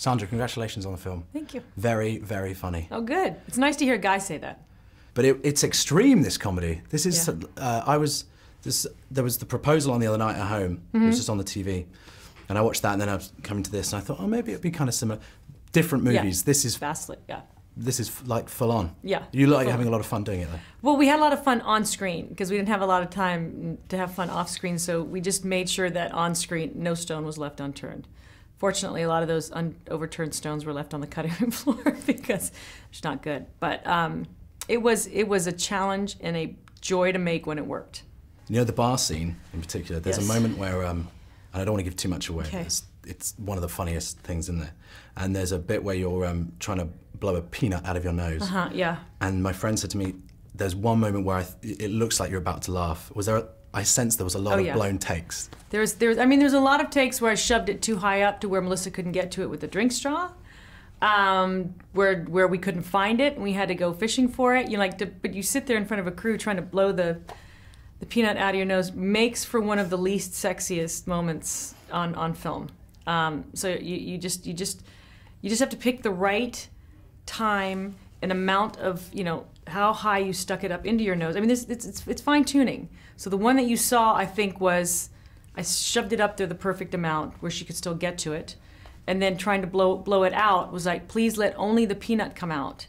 Sandra, congratulations on the film. Thank you. Very, very funny. Oh, good. It's nice to hear a guy say that. But it, it's extreme, this comedy. This is, yeah. uh, I was, this, there was the proposal on the other night at home. Mm -hmm. It was mm-hmm. just on the TV. And I watched that and then I was coming to this and I thought, oh, maybe it'd be kind of similar. Different movies. Yeah. This is. Vastly, yeah this is like full on. Yeah. You look like you're having a lot of fun doing it though. Well, we had a lot of fun on screen because we didn't have a lot of time to have fun off screen, so we just made sure that on screen no stone was left unturned. Fortunately, a lot of those overturned stones were left on the cutting room floor because it's not good. But um, it was it was a challenge and a joy to make when it worked. You know the bar scene, in particular, there's yes. a moment where, um, and I don't want to give too much away. Okay. It's, it's, one of the funniest things in there. And there's a bit where you're um, trying to blow a peanut out of your nose. Uh huh. Yeah. And my friend said to me, there's one moment where th- it looks like you're about to laugh. Was there? A, I sense there was a lot oh, of yeah. blown takes. There's, there's, I mean, there's a lot of takes where I shoved it too high up to where Melissa couldn't get to it with a drink straw, um, where where we couldn't find it and we had to go fishing for it. You like, to, but you sit there in front of a crew trying to blow the the peanut out of your nose makes for one of the least sexiest moments on on film. Um, so you, you just you just you just have to pick the right time and amount of you know how high you stuck it up into your nose. I mean, this, it's, it's, it's fine tuning. So the one that you saw, I think, was I shoved it up there the perfect amount where she could still get to it. And then trying to blow, blow it out was like, please let only the peanut come out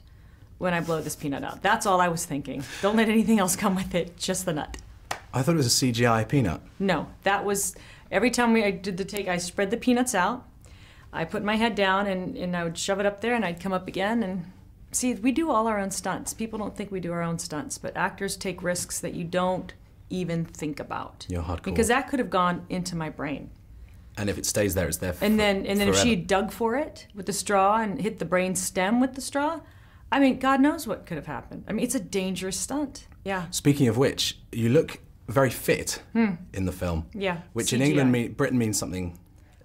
when I blow this peanut out. That's all I was thinking. Don't let anything else come with it, just the nut. I thought it was a CGI peanut. No, that was every time we I did the take, I spread the peanuts out. I put my head down and, and I would shove it up there and I'd come up again and see, we do all our own stunts. People don't think we do our own stunts, but actors take risks that you don't even think about. You're hardcore. Because that could have gone into my brain. And if it stays there, it's there. For, and then, and then forever. if she dug for it with the straw and hit the brain stem with the straw, I mean, God knows what could have happened. I mean, it's a dangerous stunt. Yeah. Speaking of which, you look very fit hmm. in the film. Yeah. Which CGI. in England, Britain means something.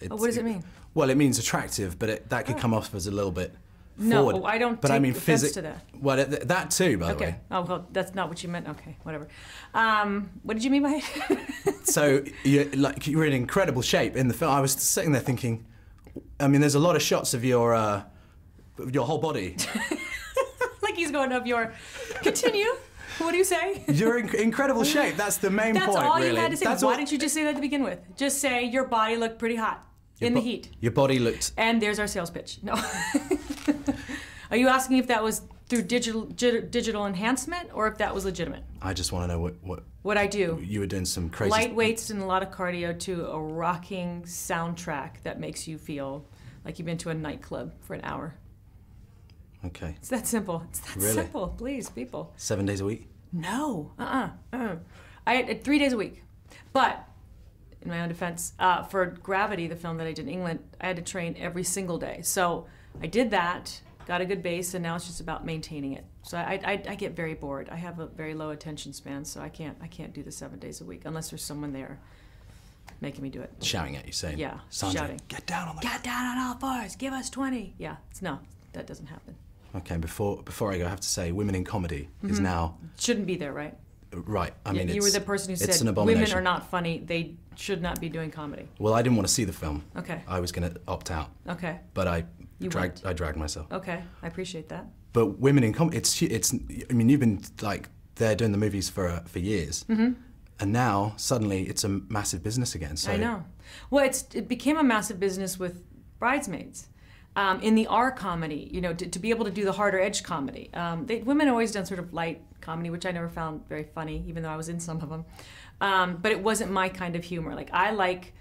Oh, what does it, it mean? Well, it means attractive, but it, that could oh. come off as a little bit no, forward. Oh, I don't. But I mean, that. Well, that too, by okay. the way. Oh well, that's not what you meant. Okay, whatever. Um, what did you mean by it? so you like you are in incredible shape in the film. I was sitting there thinking, I mean, there's a lot of shots of your uh, your whole body. like he's going up your. Continue. What do you say? You're in incredible shape. That's the main that's point. That's all really. you had to say. That's Why all... didn't you just say that to begin with? Just say your body looked pretty hot your in the heat. Your body looked. And there's our sales pitch. No. Are you asking if that was through digital digital enhancement or if that was legitimate? I just want to know what what what I do. You were doing some crazy light weights and a lot of cardio to a rocking soundtrack that makes you feel like you've been to a nightclub for an hour. Okay. It's that simple. It's that really? simple. Please, people. Seven days a week? No. Uh uh-uh. uh. Uh-uh. I uh, three days a week. But, in my own defense, uh, for Gravity, the film that I did in England, I had to train every single day. So I did that got a good base, and now it's just about maintaining it. So I, I, I get very bored. I have a very low attention span, so I can't I can't do the seven days a week unless there's someone there making me do it. Shouting at you, saying, "Yeah, shouting, get down on the get down on all fours, give us 20. Yeah, it's, no, that doesn't happen. Okay, before before I go, I have to say, women in comedy mm -hmm. is mm-hmm. now shouldn't be there, right? Right. I mean, you were the person who said women are not funny. They should not be doing comedy. Well, I didn't want to see the film. Okay. I was going to opt out. Okay. But I you dragged, I dragged myself. Okay, I appreciate that. But women in comedy, it's it's. I mean, you've been like there doing the movies for uh, for years, mm -hmm. and now suddenly it's a massive business again. So I know. Well, it's it became a massive business with bridesmaids. Um, in the R comedy, you know, to, to, be able to do the harder edge comedy. Um, they, women always done sort of light comedy, which I never found very funny, even though I was in some of them. Um, but it wasn't my kind of humor. Like I like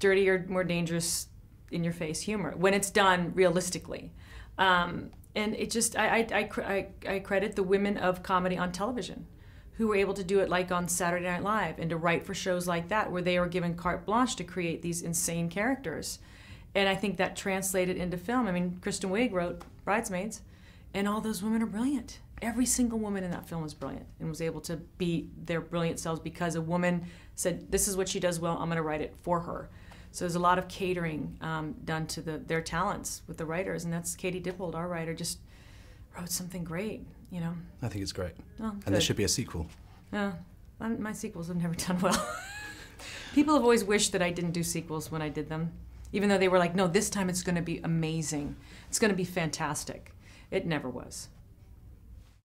dirtier, more dangerous in your face humor when it's done realistically. Um, and it just, I, I, I, I credit the women of comedy on television who were able to do it like on Saturday Night Live and to write for shows like that where they were given carte blanche to create these insane characters. And I think that translated into film. I mean, Kristen Wiig wrote Bridesmaids, and all those women are brilliant. Every single woman in that film is brilliant and was able to be their brilliant selves because a woman said, This is what she does well, I'm going to write it for her. So there's a lot of catering um, done to the, their talents with the writers, and that's Katie Dippold, our writer, just wrote something great. You know. I think it's great. Oh, and good. there should be a sequel. Yeah, my sequels have never done well. People have always wished that I didn't do sequels when I did them, even though they were like, no, this time it's going to be amazing. It's going to be fantastic. It never was.